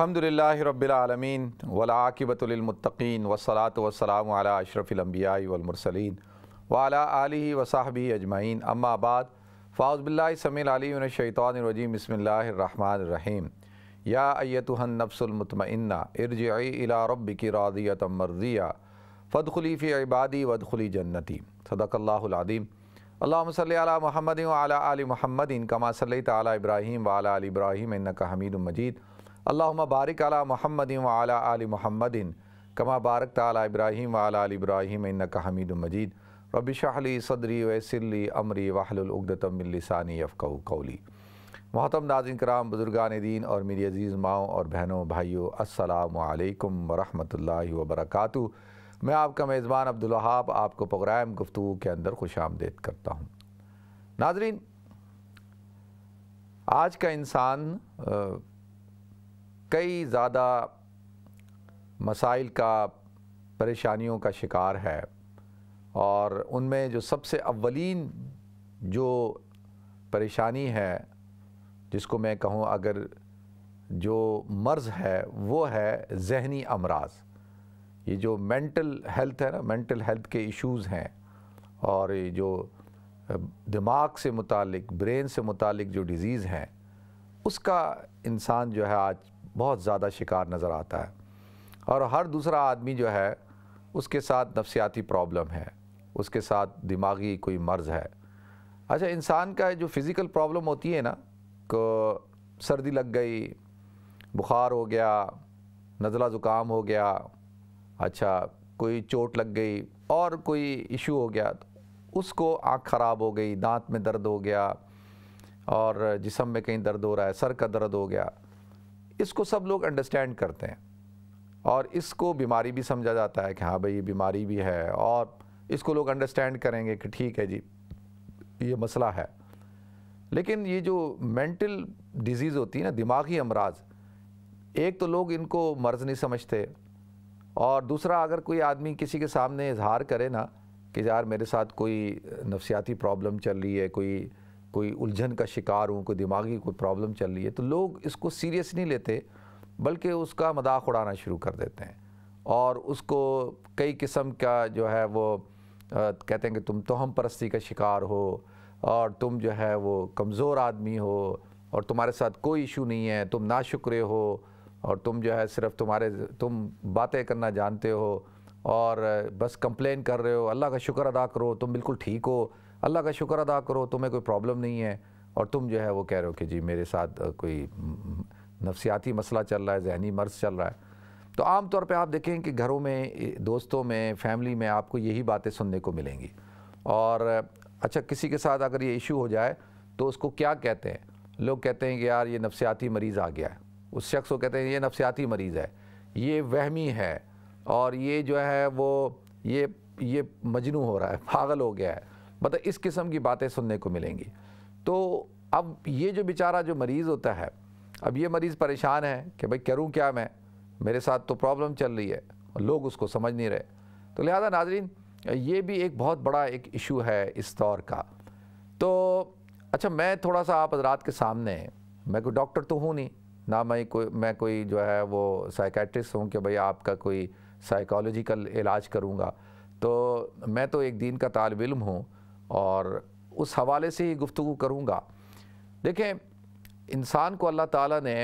अल्हम्दुलिल्लाह रब्बिलआलमीन वलाकिबतुलमुत्तकीन वसलात वसलाम अला अशरफिलम्बियाई वलमरसलीन वाला आलि वसाहबी अजमाइन अम्माबाद फ़ाउज़बिल्ला समीलशैतरजीम बसमीम या अयतहन नफ्सलमतमन्ना इरजई इला रब की रादियत मर्जिया फ़दखलीफ़ी इबादी वदखली जन्नती सदकल्लादीम अल्लाम सल महमद वाली महमदिन कमा सल तब्राहीम वाल इब्राहिम इनका हमीद मजीद अल्लाह बारिक अला महमद वाला आल महमदिन कमा बारक ताली इब्राहिम वाला इब्राहिम हमीद मजीद रबिशाहली सदरी वसली अमरी वाहलतमिलसानी अफ़क़ कौली महतम नाजिन कराम बुज़ुर्गान दीन और मेरी अज़ीज़ माओ और बहनों भाइयों असलकम वरहमल वबरक मैं आपका मेज़बान अब्दुल्हाब आपको प्रोग्राम गुफ्तु के अंदर खुश आमदेद करता हूँ नाजरीन आज का इंसान कई ज़्यादा मसाइल का परेशानियों का शिकार है और उनमें जो सबसे अवलिन जो परेशानी है जिसको मैं कहूँ अगर जो मर्ज़ है वो है जहनी अमराज़ ये जो मेंटल हेल्थ है ना मेंटल हेल्थ के इश्यूज हैं और ये जो दिमाग से मुतालिक ब्रेन से मुतालिक जो डिज़ीज़ हैं उसका इंसान जो है आज बहुत ज़्यादा शिकार नज़र आता है और हर दूसरा आदमी जो है उसके साथ नफसियाती प्रॉब्लम है उसके साथ दिमागी कोई मर्ज़ है अच्छा इंसान का जो फ़िज़िकल प्रॉब्लम होती है ना को सर्दी लग गई बुखार हो गया नज़ला ज़ुकाम हो गया अच्छा कोई चोट लग गई और कोई इशू हो गया तो उसको आँख ख़राब हो गई दांत में दर्द हो गया और जिसम में कहीं दर्द हो रहा है सर का दर्द हो गया इसको सब लोग अंडरस्टैंड करते हैं और इसको बीमारी भी समझा जाता है कि हाँ भाई ये बीमारी भी है और इसको लोग अंडरस्टैंड करेंगे कि ठीक है जी ये मसला है लेकिन ये जो मेंटल डिजीज़ होती है ना दिमागी अमराज एक तो लोग इनको मर्ज़ नहीं समझते और दूसरा अगर कोई आदमी किसी के सामने इजहार करे ना कि यार मेरे साथ कोई नफसियाती प्रॉब्लम चल रही है कोई कोई उलझन का शिकार हूँ कोई दिमागी कोई प्रॉब्लम चल रही है तो लोग इसको सीरियस नहीं लेते बल्कि उसका मदाक उड़ाना शुरू कर देते हैं और उसको कई किस्म का जो है वो आ, कहते हैं कि तुम तोहम परस्ती का शिकार हो और तुम जो है वो कमज़ोर आदमी हो और तुम्हारे साथ कोई इशू नहीं है तुम ना शुक्र हो और तुम जो है सिर्फ तुम्हारे तुम बातें करना जानते हो और बस कंप्लेन कर रहे हो अल्लाह का शुक्र अदा करो तुम बिल्कुल ठीक हो अल्लाह का शुक्र अदा करो तुम्हें कोई प्रॉब्लम नहीं है और तुम जो है वो कह रहे हो कि जी मेरे साथ कोई नफसियाती मसला चल रहा है जहनी मर्ज चल रहा है तो आम तौर पर आप देखें कि घरों में दोस्तों में फैमिली में आपको यही बातें सुनने को मिलेंगी और अच्छा किसी के साथ अगर ये इशू हो जाए तो उसको क्या कहते हैं लोग कहते हैं कि यार ये नफसियाती मरीज़ आ गया है उस शख्स को कहते हैं ये नफसियाती मरीज़ है ये वहमी है और ये जो है वो ये ये मजनू हो रहा है पागल हो गया है मतलब इस किस्म की बातें सुनने को मिलेंगी तो अब ये जो बेचारा जो मरीज़ होता है अब ये मरीज़ परेशान है कि भाई करूँ क्या मैं मेरे साथ तो प्रॉब्लम चल रही है और लोग उसको समझ नहीं रहे तो लिहाजा नाजरीन ये भी एक बहुत बड़ा एक इशू है इस दौर का तो अच्छा मैं थोड़ा सा आप हजरात के सामने मैं कोई डॉक्टर तो हूँ नहीं ना मैं कोई मैं कोई जो है वो साइकेट्रिस्ट हूँ कि भाई आपका कोई साइकोलॉजिकल इलाज करूँगा तो मैं तो एक दिन का तालब इम हूँ और उस हवाले से ही गुफ्तु करूँगा देखें इंसान को अल्लाह ताला ने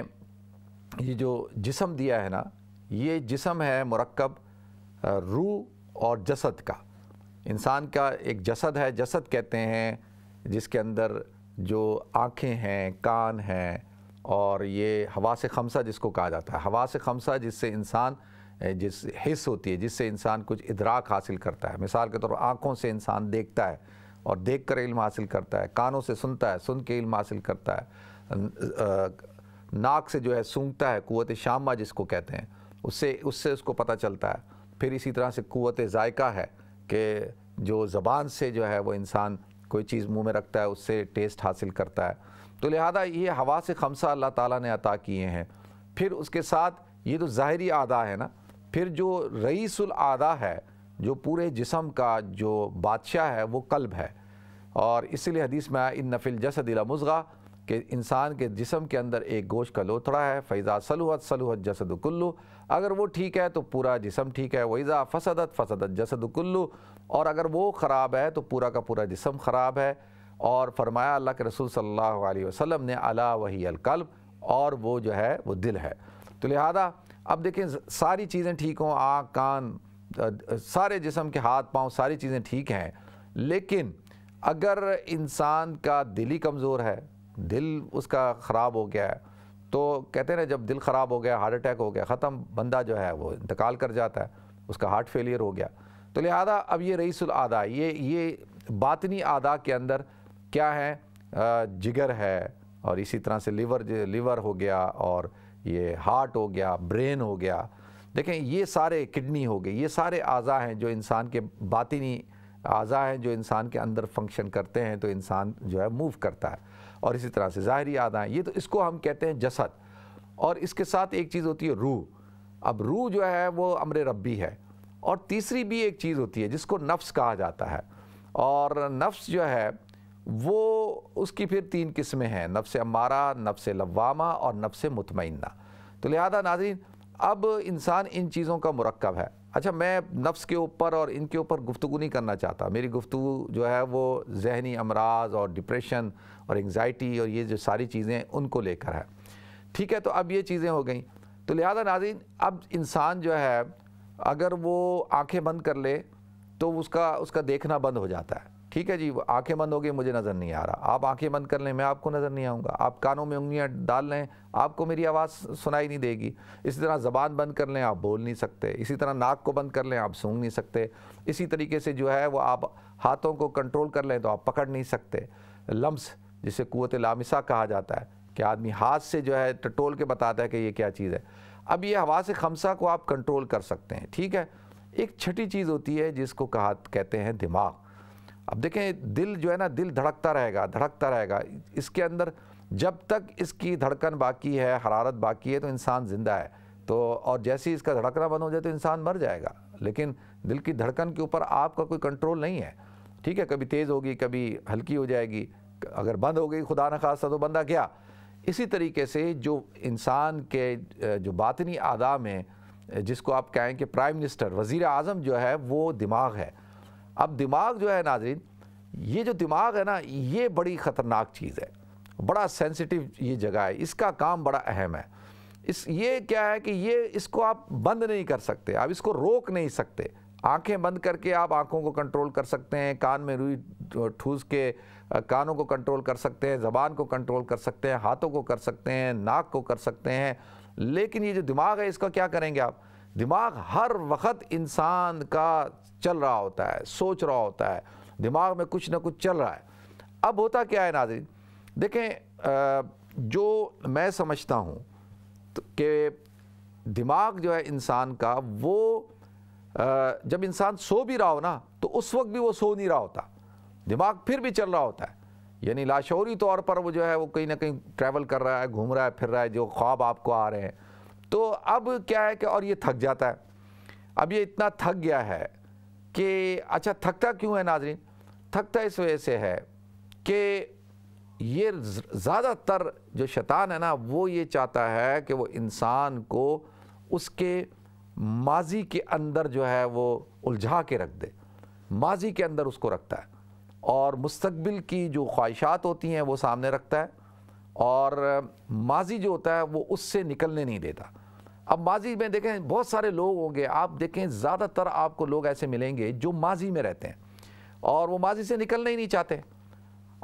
ये जो जिसम दिया है ना ये जिसम है मरकब रू और जसद का इंसान का एक जसद है जसद कहते हैं जिसके अंदर जो आँखें हैं कान हैं और ये हवा से खमसा जिसको कहा जाता है हवा से खमसा जिससे इंसान जिस हिस्स होती है जिससे इंसान कुछ इदराक हासिल करता है मिसाल के तौर पर आँखों से इंसान देखता है और देख कर इल्म हासिल करता है कानों से सुनता है सुन के इल्म हासिल करता है नाक से जो है सूंघता है कुत शामा जिसको कहते हैं उससे उससे उसको पता चलता है फिर इसी तरह से कुत जायका है कि जो ज़बान से जो है वो इंसान कोई चीज़ मुँह में रखता है उससे टेस्ट हासिल करता है तो लिहाजा ये हवा से खमसा अल्लाह ताला ने अता किए हैं फिर उसके साथ ये तो ज़ाहरी आदा है ना फिर जो रईसुल आदा है जो पूरे जिसम का जो बादशाह है वो कल्ब है और इसलिए हदीस में आया इन नफिल जसदिला मुजगा कि इंसान के जिसम के अंदर एक गोश का लोथड़ा है फ़ैज़ा सलूहत सलूहत जसदकुल्लू अगर वो ठीक है तो पूरा जिसम ठीक है वैज़ा फसदत फसदत जसदकुल्लू और अगर वो ख़राब है तो पूरा का पूरा जिसम ख़राब है और फरमाया अल्लाह के रसूल सल्लल्लाहु अलैहि वसल्लम ने अला वही अलकल्ब और वो जो है वो दिल है तो लिहाजा अब देखें सारी चीज़ें ठीक हों आँख कान सारे जिसम के हाथ पाँव सारी चीज़ें ठीक हैं लेकिन अगर इंसान का दिल ही कमज़ोर है दिल उसका ख़राब हो गया है तो कहते हैं ना जब दिल ख़राब हो गया हार्ट अटैक हो गया ख़त्म बंदा जो है वो इंतकाल कर जाता है उसका हार्ट फेलियर हो गया तो लिहाजा अब ये रईसुल आदा ये ये बातनी आदा के अंदर क्या है जिगर है और इसी तरह से लिवर लिवर हो गया और ये हार्ट हो गया ब्रेन हो गया देखें ये सारे किडनी हो गए ये सारे अज़ा हैं जो इंसान के बातिनी अज़ा हैं जो इंसान के अंदर फंक्शन करते हैं तो इंसान जो है मूव करता है और इसी तरह से ज़ाहरी अदा हैं ये तो इसको हम कहते हैं जसद और इसके साथ एक चीज़ होती है रूह अब रूह जो है वो अमर रबी है और तीसरी भी एक चीज़ होती है जिसको नफ्स कहा जाता है और नफ्स जो है वो उसकी फिर तीन किस्में हैं नफ्स अमारा नफ्स लवामा और नफ्स मुतमना तो लिहाजा नाजिन अब इंसान इन चीज़ों का मरकब है अच्छा मैं नफ्स के ऊपर और इनके ऊपर गुफ्तु नहीं करना चाहता मेरी गुफ्तु जो है वो जहनी अमराज और डिप्रेशन और एंगज़ाइटी और ये जो सारी चीज़ें उनको लेकर है ठीक है तो अब ये चीज़ें हो गई तो लिहाजा नाजीन अब इंसान जो है अगर वो आंखें बंद कर ले तो उसका उसका देखना बंद हो जाता है ठीक है जी आंखें बंद हो गई मुझे नज़र नहीं आ रहा आप आंखें बंद कर लें मैं आपको नज़र नहीं आऊँगा आप कानों में उंगलियाँ डाल लें आपको मेरी आवाज़ सुनाई नहीं देगी इसी तरह ज़बान बंद कर लें आप बोल नहीं सकते इसी तरह नाक को बंद कर लें आप सूंघ नहीं सकते इसी तरीके से जो है वो आप हाथों को कंट्रोल कर लें तो आप पकड़ नहीं सकते लम्स जिसे कुत लामिसा कहा जाता है कि आदमी हाथ से जो है टटोल तो के बताता है कि ये क्या चीज़ है अब ये हवा से खमसा को आप कंट्रोल कर सकते हैं ठीक है एक छठी चीज़ होती है जिसको कहा कहते हैं दिमाग अब देखें दिल जो है ना दिल धड़कता रहेगा धड़कता रहेगा इसके अंदर जब तक इसकी धड़कन बाकी है हरारत बाकी है तो इंसान ज़िंदा है तो और जैसे ही इसका धड़कना बंद हो जाए तो इंसान मर जाएगा लेकिन दिल की धड़कन के ऊपर आपका कोई कंट्रोल नहीं है ठीक है कभी तेज़ होगी कभी हल्की हो जाएगी अगर बंद हो गई खुदा न खासा तो बंदा क्या इसी तरीके से जो इंसान के जो बातनी आदा में जिसको आप कहें कि प्राइम मिनिस्टर वज़ी अजम जो है वो दिमाग है अब दिमाग जो है नाजरीन ये जो दिमाग है ना ये बड़ी ख़तरनाक चीज़ है बड़ा सेंसिटिव ये जगह है इसका काम बड़ा अहम है इस ये क्या है कि ये इसको आप बंद नहीं कर सकते आप इसको रोक नहीं सकते आंखें बंद करके आप आंखों को कंट्रोल कर सकते हैं कान में रुई ठूस के कानों को कंट्रोल कर सकते हैं ज़बान को कंट्रोल कर सकते हैं हाथों को कर सकते हैं नाक को कर सकते हैं लेकिन ये जो दिमाग है इसका क्या करेंगे आप दिमाग हर वक्त इंसान का चल रहा होता है सोच रहा होता है दिमाग में कुछ ना कुछ चल रहा है अब होता क्या है नाजरीन देखें जो मैं समझता हूँ तो कि दिमाग जो है इंसान का वो जब इंसान सो भी रहा हो ना तो उस वक्त भी वो सो नहीं रहा होता दिमाग फिर भी चल रहा होता है यानी लाशौरी तौर पर वो जो है वो कहीं ना कहीं ट्रैवल कर रहा है घूम रहा है फिर रहा है जो ख्वाब आपको आ रहे हैं तो अब क्या है कि और ये थक जाता है अब ये इतना थक गया है कि अच्छा थकता क्यों है नाजरीन थकता इस वजह से है कि ये ज़्यादातर जो शैतान है ना वो ये चाहता है कि वो इंसान को उसके माजी के अंदर जो है वो उलझा के रख दे माजी के अंदर उसको रखता है और मुस्तबिल की जो ख्वाहिशात होती हैं वो सामने रखता है और माजी जो होता है वो उससे निकलने नहीं देता अब माजी में देखें बहुत सारे लोग होंगे आप देखें ज़्यादातर आपको लोग ऐसे मिलेंगे जो माजी में रहते हैं और वो माजी से निकलना ही नहीं चाहते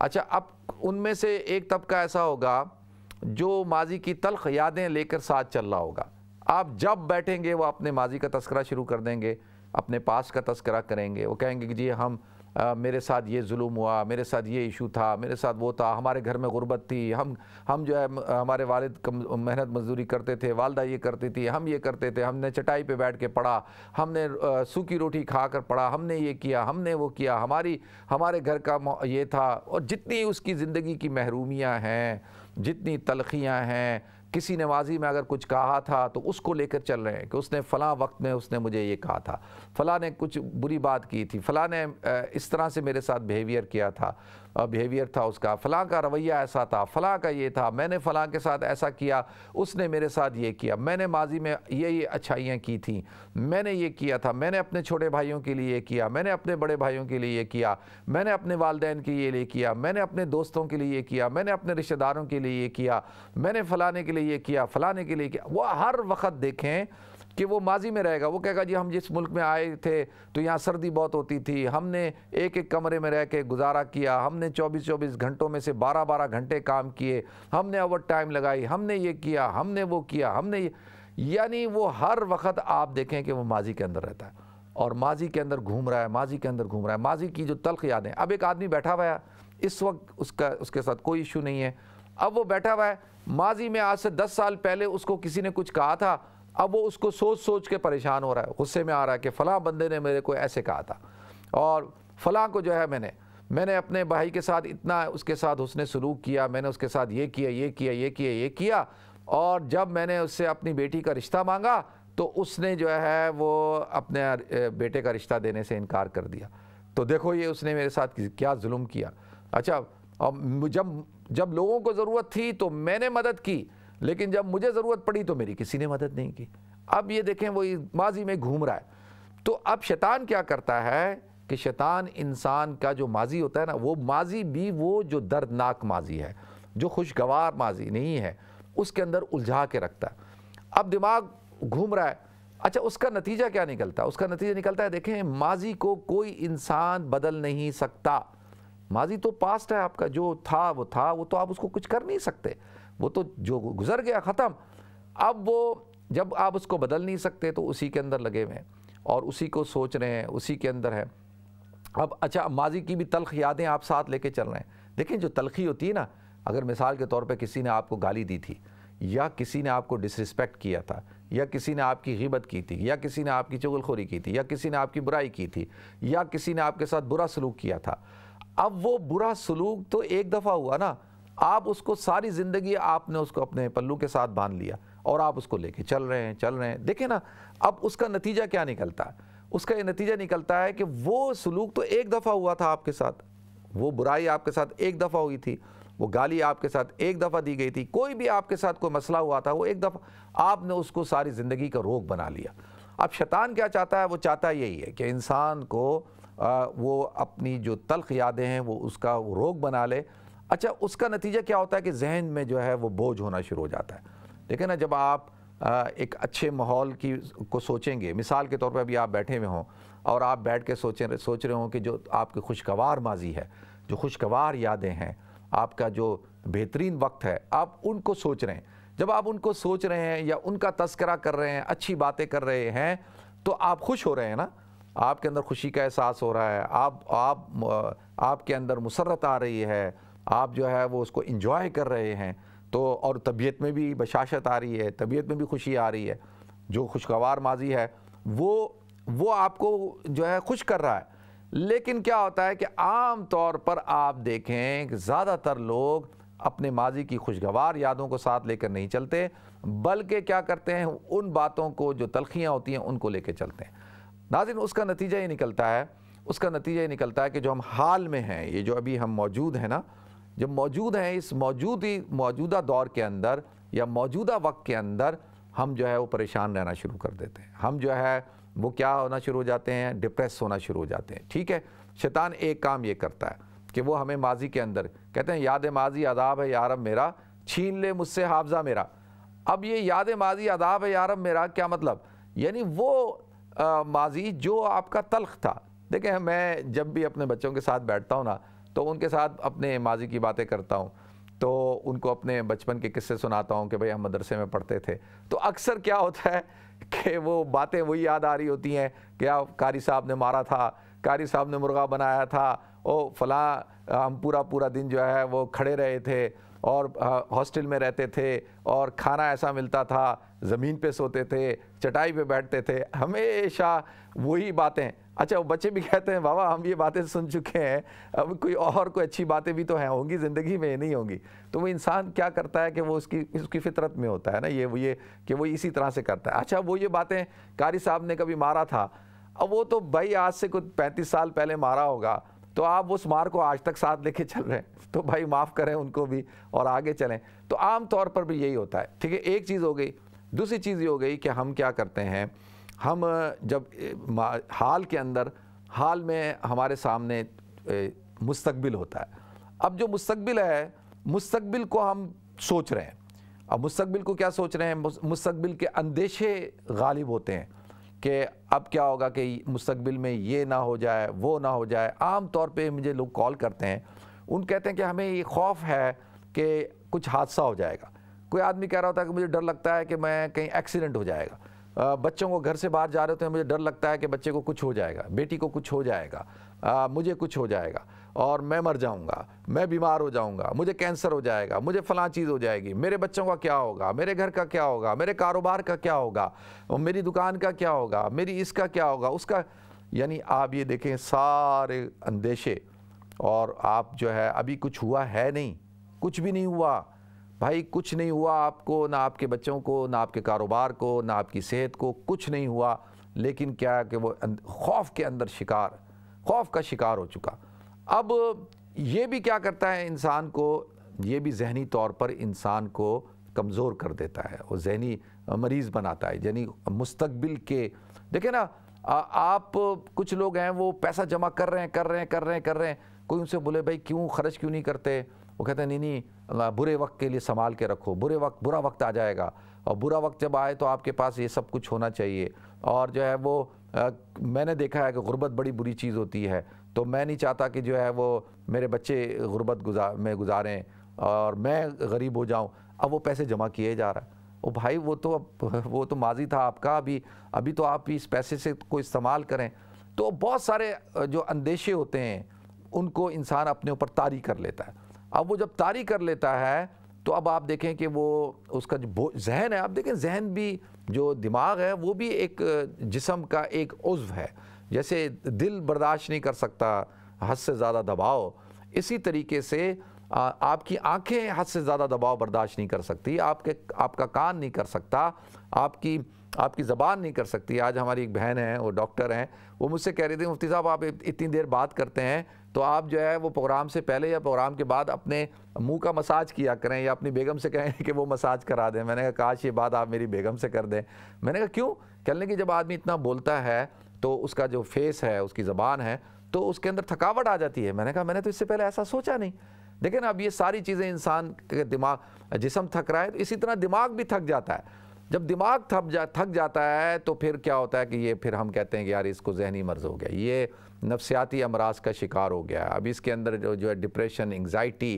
अच्छा अब उनमें से एक तबका ऐसा होगा जो माजी की तलख यादें लेकर साथ चल रहा होगा आप जब बैठेंगे वो अपने माजी का तस्करा शुरू कर देंगे अपने पास का तस्करा करेंगे वो कहेंगे कि जी हम आ, मेरे साथ ये जुलूम हुआ मेरे साथ ये इशू था मेरे साथ वो था हमारे घर में गुर्बत थी हम हम जो है हमारे वालिद मेहनत मजदूरी करते थे वालदा ये करती थी हम ये करते थे हमने चटाई पे बैठ के पढ़ा हमने सूखी रोटी खा कर पढ़ा हमने ये किया हमने वो किया हमारी हमारे घर का ये था और जितनी उसकी ज़िंदगी की महरूमियाँ हैं जितनी तलखियाँ हैं किसी ने माजी में अगर कुछ कहा था तो उसको लेकर चल रहे हैं कि उसने फ़लाँ वक्त में उसने मुझे ये कहा था फ़लाँ ने कुछ बुरी बात की थी फ़लाँ ने इस तरह से मेरे साथ बिहेवियर किया था बिहेवियर था उसका फ़लाँ का रवैया ऐसा था फ़लाँ का ये था मैंने फ़लाँ के साथ ऐसा किया उसने मेरे साथ ये किया मैंने माजी में ये ये अच्छाइयाँ की थी मैंने ये किया था मैंने अपने छोटे भाइयों के लिए ये किया मैंने अपने बड़े भाइयों के लिए ये किया मैंने अपने वालदे के लिए ये किया मैंने अपने दोस्तों के लिए ये किया मैंने अपने रिश्तेदारों के लिए ये किया मैंने फ़लाने के लिए ये किया फ़लाने के लिए किया वह हर वक्त देखें कि वो माजी में रहेगा वो कहेगा जी हम जिस मुल्क में आए थे तो यहाँ सर्दी बहुत होती थी हमने एक एक कमरे में रह के गुजारा किया हमने 24-24 घंटों में से 12-12 घंटे काम किए हमने ओवर टाइम लगाई हमने ये किया हमने वो किया हमने ये यानी वो हर वक्त आप देखें कि वो माजी के अंदर रहता है और माजी के अंदर घूम रहा है माजी के अंदर घूम रहा है माजी की जो तलख यादें अब एक आदमी बैठा हुआ है इस वक्त उसका उसके साथ कोई इशू नहीं है अब वो बैठा हुआ है माजी में आज से दस साल पहले उसको किसी ने कुछ कहा था अब वो उसको सोच सोच के परेशान हो रहा है गुस्से में आ रहा है कि फ़लाँ बंदे ने मेरे को ऐसे कहा था और फ़लाँ को जो है मैंने मैंने अपने भाई के साथ इतना उसके साथ उसने सलूक किया मैंने उसके साथ ये किया ये किया ये किया ये किया और जब मैंने उससे अपनी बेटी का रिश्ता मांगा तो उसने जो है वो अपने बेटे का रिश्ता देने से इनकार कर दिया तो देखो ये उसने मेरे साथ क्या जुल्म किया अच्छा अब जब जब लोगों को ज़रूरत थी तो मैंने मदद की लेकिन जब मुझे ज़रूरत पड़ी तो मेरी किसी ने मदद नहीं की अब ये देखें वो माजी में घूम रहा है तो अब शैतान क्या करता है कि शैतान इंसान का जो माजी होता है ना वो माजी भी वो जो दर्दनाक माजी है जो खुशगवार माजी नहीं है उसके अंदर उलझा के रखता है अब दिमाग घूम रहा है अच्छा उसका नतीजा क्या निकलता है उसका नतीजा निकलता है देखें माजी को कोई इंसान बदल नहीं सकता माजी तो पास्ट है आपका जो था वो था वो तो आप उसको कुछ कर नहीं सकते वो तो जो गुजर गया ख़त्म अब वो जब आप उसको बदल नहीं सकते तो उसी के अंदर लगे हुए हैं और उसी को सोच रहे हैं उसी के अंदर है अब अच्छा माजी की भी तलख यादें आप साथ लेके चल रहे हैं लेकिन जो तलखी होती है ना अगर मिसाल के तौर पे किसी ने आपको गाली दी थी या किसी ने आपको डिसरिस्पेक्ट किया था या किसी ने आपकी गिबत की थी या किसी ने आपकी चुगलखोरी की थी या किसी ने आपकी बुराई की थी या किसी ने आपके साथ बुरा सलूक किया था अब वो बुरा सलूक तो एक दफ़ा हुआ ना आप उसको सारी ज़िंदगी आपने उसको अपने पल्लू के साथ बांध लिया और आप उसको लेके चल रहे हैं चल रहे हैं देखें ना अब उसका नतीजा क्या निकलता है उसका ये नतीजा निकलता है कि वो सलूक तो एक दफ़ा हुआ था आपके साथ वो बुराई आपके साथ एक दफ़ा हुई थी वो गाली आपके साथ एक दफ़ा दी गई थी कोई भी आपके साथ कोई मसला हुआ था वो एक दफ़ा आपने उसको सारी ज़िंदगी का रोग बना लिया अब शैतान क्या चाहता है वो चाहता यही है कि इंसान को आ, वो अपनी जो तलख यादें हैं वो उसका रोग बना ले अच्छा उसका नतीजा क्या होता है कि जहन में जो है वो बोझ होना शुरू हो जाता है देखें ना जब आप एक अच्छे माहौल की को सोचेंगे मिसाल के तौर पर अभी आप बैठे हुए हों और आप बैठ के सोचें सोच रहे हों कि जो आपकी खुशगवार माजी है जो खुशगवार यादें हैं आपका जो बेहतरीन वक्त है आप उनको सोच रहे हैं जब आप उनको सोच रहे हैं या उनका तस्करा कर रहे हैं अच्छी बातें कर रहे हैं तो आप खुश हो रहे हैं ना आपके अंदर खुशी का एहसास हो रहा है आप आप आपके अंदर मुसरत आ रही है आप जो है वो उसको इंजॉय कर रहे हैं तो और तबीयत में भी बशाशत आ रही है तबीयत में भी खुशी आ रही है जो खुशगवार माजी है वो वो आपको जो है खुश कर रहा है लेकिन क्या होता है कि आम तौर पर आप देखें ज़्यादातर लोग अपने माजी की खुशगवार यादों को साथ लेकर नहीं चलते बल्कि क्या करते हैं उन बातों को जो तलखियाँ होती हैं उनको लेकर चलते हैं नाजिन उसका नतीजा ये निकलता है उसका नतीजा ये निकलता है कि जो हम हाल में हैं ये जो अभी हम मौजूद हैं ना जो मौजूद हैं इस मौजूदी मौजूदा दौर के अंदर या मौजूदा वक्त के अंदर हम जो है वो परेशान रहना शुरू कर देते हैं हम जो है वो क्या होना शुरू हो जाते हैं डिप्रेस होना शुरू हो जाते हैं ठीक है शैतान एक काम ये करता है कि वो हमें माजी के अंदर कहते हैं याद माजी अदाब है यारब मेरा छीन ले मुझसे हाफजा मेरा अब ये याद माजी अदाब है यारब मेरा क्या मतलब यानी वो आ, माजी जो आपका तलख था देखें मैं जब भी अपने बच्चों के साथ बैठता हूँ ना तो उनके साथ अपने माजी की बातें करता हूँ तो उनको अपने बचपन के किस्से सुनाता हूँ कि भाई हम मदरसे में पढ़ते थे तो अक्सर क्या होता है कि वो बातें वही याद आ रही होती हैं कि आप कारी साहब ने मारा था कारी साहब ने मुर्गा बनाया था ओ फला हम पूरा पूरा दिन जो है वो खड़े रहे थे और हॉस्टल में रहते थे और खाना ऐसा मिलता था ज़मीन पे सोते थे चटाई पे बैठते थे हमेशा वही बातें अच्छा वो बच्चे भी कहते हैं बाबा हम ये बातें सुन चुके हैं अब कोई और कोई अच्छी बातें भी तो हैं होंगी ज़िंदगी में नहीं होंगी तो वो इंसान क्या करता है कि वो उसकी उसकी फितरत में होता है ना ये वो ये कि वो इसी तरह से करता है अच्छा वो ये बातें कारी साहब ने कभी मारा था अब वो तो भाई आज से कुछ पैंतीस साल पहले मारा होगा तो आप उस मार को आज तक साथ लेके चल रहे हैं तो भाई माफ़ करें उनको भी और आगे चलें तो आम तौर पर भी यही होता है ठीक है एक चीज़ हो गई दूसरी चीज़ ये हो गई कि हम क्या करते हैं हम जब हाल के अंदर हाल में हमारे सामने मुस्तबिल होता है अब जो मुस्तबिल है मुस्तबिल को हम सोच रहे हैं अब मुस्तबिल को क्या सोच रहे हैं मुस्तबिल के अंदेशे गालिब होते हैं कि अब क्या होगा कि मुस्तबिल में ये ना हो जाए वो ना हो जाए आम तौर पे मुझे लोग कॉल करते हैं उन कहते हैं कि हमें ये खौफ है कि कुछ हादसा हो जाएगा कोई आदमी कह रहा होता है कि मुझे डर लगता है कि मैं कहीं एक्सीडेंट हो जाएगा बच्चों को घर से बाहर जा रहे होते हैं मुझे डर लगता है कि बच्चे को कुछ हो जाएगा बेटी को कुछ हो जाएगा आ, मुझे कुछ हो जाएगा और मैं मर जाऊंगा मैं बीमार हो जाऊंगा मुझे कैंसर हो जाएगा मुझे फलां चीज़ हो जाएगी मेरे बच्चों का क्या होगा मेरे घर का क्या होगा मेरे कारोबार का क्या होगा मेरी दुकान का क्या होगा मेरी इसका क्या होगा उसका यानी आप ये देखें सारे अंदेशे और आप जो है अभी कुछ हुआ है नहीं कुछ भी नहीं हुआ भाई कुछ नहीं हुआ आपको ना आपके बच्चों को ना आपके कारोबार को ना आपकी सेहत को कुछ नहीं हुआ लेकिन क्या कि वो अं-, खौफ के अंदर शिकार खौफ का शिकार हो चुका अब ये भी क्या करता है इंसान को ये भी जहनी तौर पर इंसान को कमज़ोर कर देता है और जहनी मरीज़ बनाता है यानी मुस्तबिल के देखे ना आप कुछ लोग हैं वो पैसा जमा कर रहे हैं कर रहे हैं कर रहे हैं कर रहे हैं कोई उनसे बोले भाई क्यों खर्च क्यों नहीं करते वो कहते हैं नहीं नहीं बुरे वक्त के लिए संभाल के रखो बुरे वक्त बुरा वक्त आ जाएगा और बुरा वक्त जब आए तो आपके पास ये सब कुछ होना चाहिए और जो है वो आ, मैंने देखा है कि गुर्बत बड़ी बुरी चीज़ होती है तो मैं नहीं चाहता कि जो है वो मेरे बच्चे गुर्बत गुजार में गुजारें और मैं गरीब हो जाऊं अब वो पैसे जमा किए जा रहा है वो भाई वो तो अब वो तो माजी था आपका अभी अभी तो आप इस पैसे से को इस्तेमाल करें तो बहुत सारे जो अंदेशे होते हैं उनको इंसान अपने ऊपर तारी कर लेता है अब वो जब तारी कर लेता है तो अब आप देखें कि वो उसका जो जहन है आप देखें जहन भी जो दिमाग है वो भी एक जिसम का एक उज्व है जैसे दिल बर्दाश्त नहीं कर सकता हद से ज़्यादा दबाव इसी तरीके से आपकी आंखें हद से ज़्यादा दबाव बर्दाश्त नहीं कर सकती आपके आपका कान नहीं कर सकता आपकी आपकी ज़बान नहीं कर सकती आज हमारी एक बहन है वो डॉक्टर हैं वो मुझसे कह रही थी मुफ्ती साहब आप इतनी देर बात करते हैं तो आप जो है वो प्रोग्राम से पहले या प्रोग्राम के बाद अपने मुंह का मसाज किया करें या अपनी बेगम से कहें कि वो मसाज करा दें मैंने कहा काश ये बात आप मेरी बेगम से कर दें मैंने कहा क्यों कहने की जब आदमी इतना बोलता है तो उसका जो फेस है उसकी ज़बान है तो उसके अंदर थकावट आ जाती है मैंने कहा मैंने तो इससे पहले ऐसा सोचा नहीं देखें अब ये सारी चीज़ें इंसान के दिमाग जिसम थक रहा है तो इसी तरह दिमाग भी थक जाता है जब दिमाग थक जा थक जाता है तो फिर क्या होता है कि ये फिर हम कहते हैं कि यार इसको जहनी मर्ज़ हो गया ये नफसियाती अमराज का शिकार हो गया अब इसके अंदर जो जो है डिप्रेशन एंगजाइटी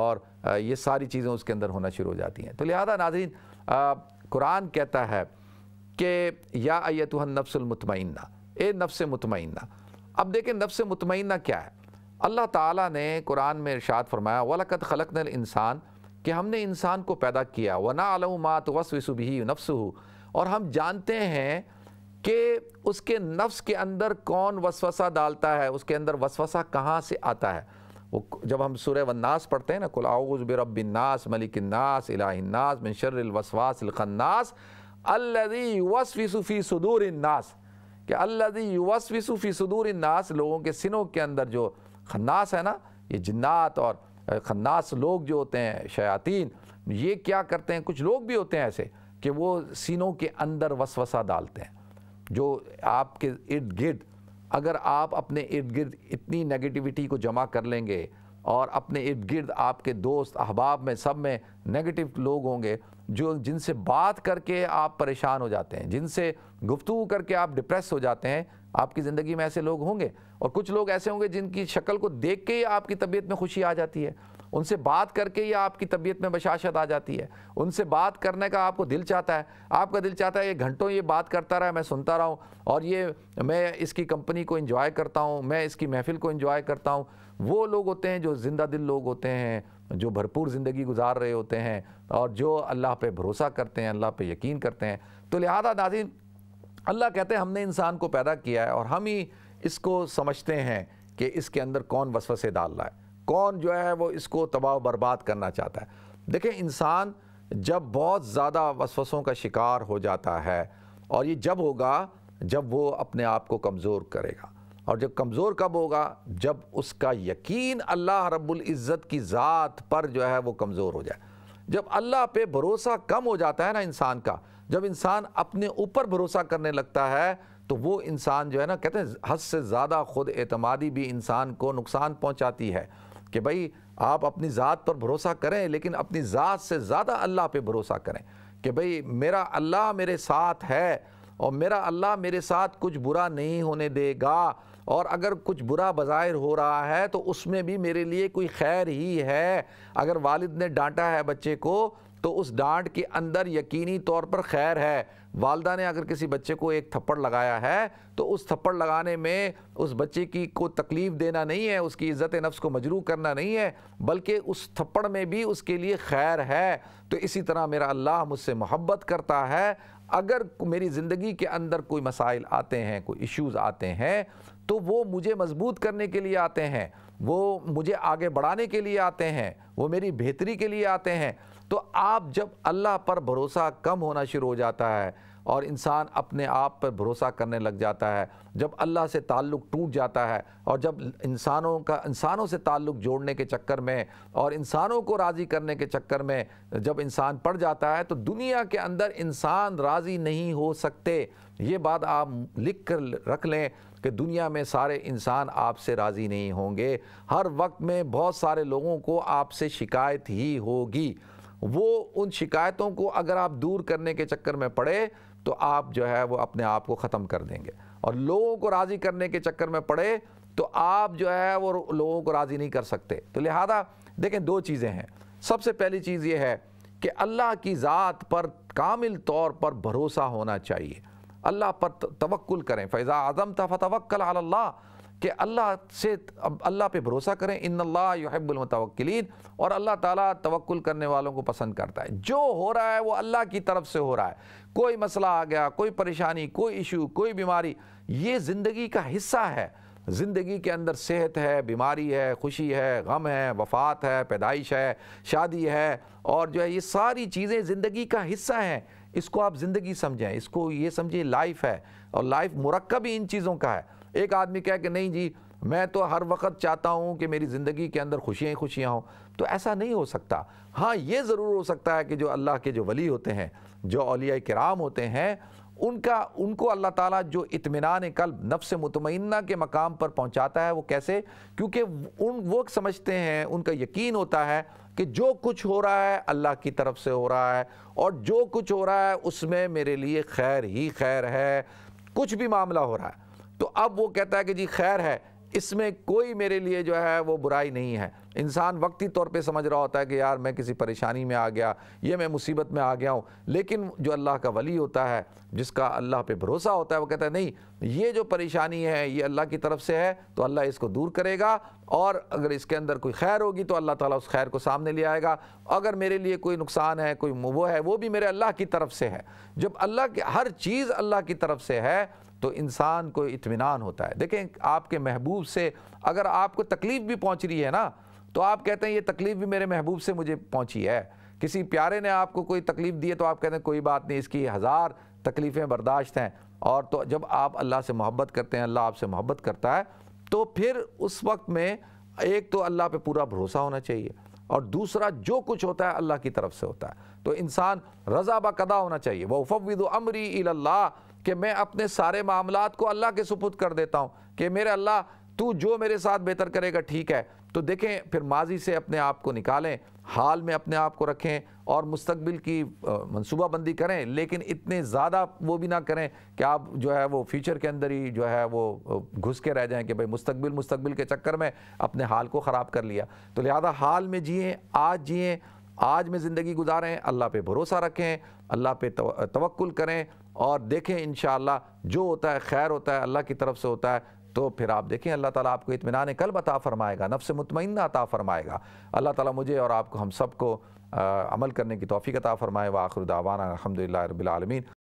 और ये सारी चीज़ें उसके अंदर होना शुरू हो जाती हैं तो लिहाजा नाजरीन कुरान कहता है कि या अयतुहन नफ्समतमैना ए नफ्स मतमना अब देखें नफ्स मतमना क्या है अल्लाह ताली ने कुरान में इरशाद फरमाया वलकत खलकन इंसान कि हमने इंसान को पैदा किया वना अलमात नफ्स नफ्सू और हम जानते हैं कि उसके नफ्स के अंदर कौन वसवसा डालता है उसके अंदर वसवसा कहाँ से आता है वो जब हम सुरह वन्नास पढ़ते हैं ना बिरबिनास मलिकन्नास इलाहिन्नास मिनशरवसवासखन्नास अल्लदी वसविसुफ़ी सदूरन्नास कि अल्लदी वसविसुफ़ी सदूरन्नास लोगों के सिनों के अंदर जो खन्नास है ना ये जन्ात और खन्नास लोग जो होते हैं शयातीन ये क्या करते हैं कुछ लोग भी होते हैं ऐसे कि वो सीनों के अंदर वसवसा डालते हैं जो आपके इर्द गिर्द अगर आप अपने इर्द गिर्द इतनी नेगेटिविटी को जमा कर लेंगे और अपने इर्द गिर्द आपके दोस्त अहबाब में सब में नेगेटिव लोग होंगे जो जिनसे बात करके आप परेशान हो जाते हैं जिनसे गुफ्तु करके आप डिप्रेस हो जाते हैं आपकी ज़िंदगी में ऐसे लोग होंगे और कुछ लोग ऐसे होंगे जिनकी शक्ल को देख के ही आपकी तबीयत में खुशी आ जाती है उनसे बात करके ही आपकी तबीयत में बशाशत आ जाती है उनसे बात करने का आपको दिल चाहता है आपका दिल चाहता है ये घंटों ये बात करता रहा मैं सुनता रहा हूँ और ये मैं इसकी कंपनी को इन्जॉय करता हूँ मैं इसकी महफिल को इन्जॉय करता हूँ वो लोग होते हैं जो ज़िंदा दिल लोग होते हैं जो भरपूर ज़िंदगी गुजार रहे होते हैं और जो अल्लाह पे भरोसा करते हैं अल्लाह पे यकीन करते हैं तो लिहाजा नाजिन अल्लाह कहते हैं हमने इंसान को पैदा किया है और हम ही इसको समझते हैं कि इसके अंदर कौन वसवसे डाल रहा है कौन जो है वो इसको तबाह बर्बाद करना चाहता है देखें इंसान जब बहुत ज़्यादा वसवसों का शिकार हो जाता है और ये जब होगा जब वो अपने आप को कमज़ोर करेगा और जब कमज़ोर कब होगा जब उसका यकीन अल्लाह रब्बुल इज़्ज़त की ज़ात पर जो है वो कमज़ोर हो जाए जब अल्लाह पे भरोसा कम हो जाता है ना इंसान का जब इंसान अपने ऊपर भरोसा करने लगता है तो वो इंसान जो है ना कहते हैं हद से ज़्यादा खुद एतमादी भी इंसान को नुकसान पहुंचाती है कि भाई आप अपनी ज़ात पर भरोसा करें लेकिन अपनी ज़ात से ज़्यादा अल्लाह पे भरोसा करें कि भाई मेरा अल्लाह मेरे साथ है और मेरा अल्लाह मेरे साथ कुछ बुरा नहीं होने देगा और अगर कुछ बुरा बज़ाहिर हो रहा है तो उसमें भी मेरे लिए कोई खैर ही है अगर वालिद ने डांटा है बच्चे को तो उस डांट के अंदर यकीनी तौर पर खैर है वालदा ने अगर किसी बच्चे को एक थप्पड़ लगाया है तो उस थप्पड़ लगाने में उस बच्चे की को तकलीफ़ देना नहीं है उसकी इज़्ज़त नफ्स को मजरू करना नहीं है बल्कि उस थप्पड़ में भी उसके लिए खैर है तो इसी तरह मेरा अल्लाह मुझसे मोहब्बत करता है अगर मेरी ज़िंदगी के अंदर कोई मसाइल आते हैं कोई इश्यूज़ आते हैं तो वो मुझे मजबूत करने के लिए आते हैं वो मुझे आगे बढ़ाने के लिए आते हैं वो मेरी बेहतरी के लिए आते हैं तो आप जब अल्लाह पर भरोसा कम होना शुरू हो जाता है और इंसान अपने आप पर भरोसा करने लग जाता है जब अल्लाह से ताल्लुक़ टूट जाता है और जब इंसानों का इंसानों से ताल्लुक़ जोड़ने के चक्कर में और इंसानों को राज़ी करने के चक्कर में जब इंसान पड़ जाता है तो दुनिया के अंदर इंसान राज़ी नहीं हो सकते ये बात आप लिख कर रख लें कि दुनिया में सारे इंसान आपसे राज़ी नहीं होंगे हर वक्त में बहुत सारे लोगों को आपसे शिकायत ही होगी वो उन शिकायतों को अगर आप दूर करने के चक्कर में पड़े तो आप जो है वो अपने आप को ख़त्म कर देंगे और लोगों को राज़ी करने के चक्कर में पड़े तो आप जो है वो लोगों को राज़ी नहीं कर सकते तो लिहाजा देखें दो चीज़ें हैं सबसे पहली चीज़ ये है कि अल्लाह की ज़ात पर कामिल तौर पर भरोसा होना चाहिए अल्लाह पर तवक्ल करें फ़ैज़ा आज़म तफ़तवक्ल अल्लाह कि अल्लाह से अब अल्लाह पे भरोसा करें इन अल्लाहबुलमतवक्लिन और अल्लाह ताला तवक्ल करने वालों को पसंद करता है जो हो रहा है वो अल्लाह की तरफ से हो रहा है कोई मसला आ गया कोई परेशानी कोई इशू कोई बीमारी ये ज़िंदगी का हिस्सा है ज़िंदगी के अंदर सेहत है बीमारी है खुशी है गम है वफात है पैदाइश है शादी है और जो है ये सारी चीज़ें ज़िंदगी का हिस्सा हैं इसको आप ज़िंदगी समझें इसको ये समझिए लाइफ है और लाइफ मरक्ब ही इन चीज़ों का है एक आदमी कह कि नहीं जी मैं तो हर वक्त चाहता हूँ कि मेरी ज़िंदगी के अंदर खुशियाँ ही खुशियाँ हों तो ऐसा नहीं हो सकता हाँ ये ज़रूर हो सकता है कि जो अल्लाह के जो वली होते हैं जो अलिया कराम होते हैं उनका उनको अल्लाह ताला जो इतमान कल्ब नफ्स मतमना के मकाम पर पहुंचाता है वो कैसे क्योंकि उन वो समझते हैं उनका यकीन होता है कि जो कुछ हो रहा है अल्लाह की तरफ से हो रहा है और जो कुछ हो रहा है उसमें मेरे लिए खैर ही खैर है कुछ भी मामला हो रहा है तो अब वो कहता है कि जी खैर है इसमें कोई मेरे लिए जो है वो बुराई नहीं है इंसान वक्ती तौर पे समझ रहा होता है कि यार मैं किसी परेशानी में आ गया ये मैं मुसीबत में आ गया हूँ लेकिन जो अल्लाह का वली होता है जिसका अल्लाह पे भरोसा होता है वो कहता है नहीं ये जो परेशानी है ये अल्लाह की तरफ से है तो अल्लाह इसको दूर करेगा और अगर इसके अंदर कोई खैर होगी तो अल्लाह ताला उस खैर को सामने ले आएगा अगर मेरे लिए कोई नुकसान है कोई वो है वो भी मेरे अल्लाह की तरफ से है जब अल्लाह की हर चीज़ अल्लाह की तरफ से है तो इंसान को इतमान होता है देखें आपके महबूब से अगर आपको तकलीफ़ भी पहुँच रही है ना तो आप कहते हैं ये तकलीफ़ भी मेरे महबूब से मुझे पहुँची है किसी प्यारे ने आपको कोई तकलीफ़ दी है तो आप कहते हैं कोई बात नहीं इसकी हज़ार तकलीफ़ें बर्दाश्त हैं और तो जब आप अल्लाह से मोहब्बत करते हैं अल्लाह आपसे मोहब्बत करता है तो फिर उस वक्त में एक तो अल्लाह पे पूरा भरोसा होना चाहिए और दूसरा जो कुछ होता है अल्लाह की तरफ से होता है तो इंसान रज़ा बदा होना चाहिए वह उफविद अमरी अल्लाह कि मैं अपने सारे मामला को अल्लाह के सुपुत कर देता हूँ कि मेरे अल्लाह तू जो मेरे साथ बेहतर करेगा ठीक है तो देखें फिर माजी से अपने आप को निकालें हाल में अपने आप को रखें और मुस्तबिल की मनसूबाबंदी करें लेकिन इतने ज़्यादा वो भी ना करें कि आप जो है वो फ्यूचर के अंदर ही जो है वो घुस के रह जाएं कि भाई मुस्तबिल मुस्तबिल के चक्कर में अपने हाल को ख़राब कर लिया तो लिहाजा हाल में जिए आज जिए आज में ज़िंदगी गुजारें अल्लाह पे भरोसा रखें अल्लाह पे तवक्ल करें और देखें इन जो होता है खैर होता है अल्लाह की तरफ से होता है तो फिर आप देखें अल्लाह ताला आपको इतमान कल अता फ़रमाएगा से मुतमिन अता फ़रमाएगा अल्लाह ताला मुझे और आपको हम सबको अमल करने की तोफ़ी अता फ़रमाए वाखरदावाना आखिर अलहमदिल्ला रबालमीन